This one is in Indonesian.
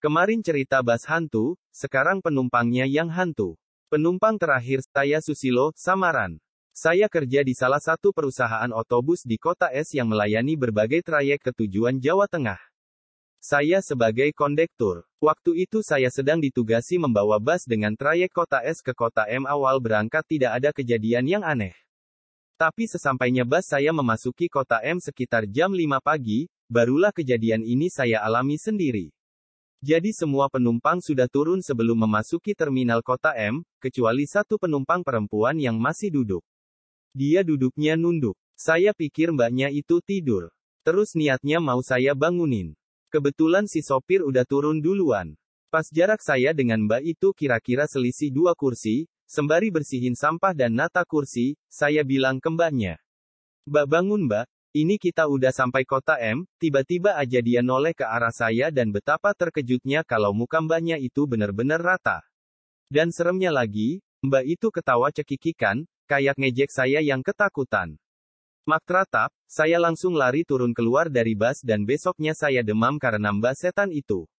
Kemarin cerita bas hantu, sekarang penumpangnya yang hantu. Penumpang terakhir, saya Susilo, Samaran. Saya kerja di salah satu perusahaan otobus di kota S yang melayani berbagai trayek ke tujuan Jawa Tengah. Saya sebagai kondektur. Waktu itu saya sedang ditugasi membawa bas dengan trayek kota S ke kota M awal berangkat tidak ada kejadian yang aneh. Tapi sesampainya bas saya memasuki kota M sekitar jam 5 pagi, barulah kejadian ini saya alami sendiri. Jadi semua penumpang sudah turun sebelum memasuki terminal kota M, kecuali satu penumpang perempuan yang masih duduk. Dia duduknya nunduk. Saya pikir mbaknya itu tidur. Terus niatnya mau saya bangunin. Kebetulan si sopir udah turun duluan. Pas jarak saya dengan mbak itu kira-kira selisih dua kursi, sembari bersihin sampah dan nata kursi, saya bilang ke mbaknya. Mbak bangun mbak, ini kita udah sampai kota M, tiba-tiba aja dia noleh ke arah saya dan betapa terkejutnya kalau muka mbaknya itu benar-benar rata. Dan seremnya lagi, mbak itu ketawa cekikikan, kayak ngejek saya yang ketakutan. Mak teratap, saya langsung lari turun keluar dari bas dan besoknya saya demam karena mbak setan itu.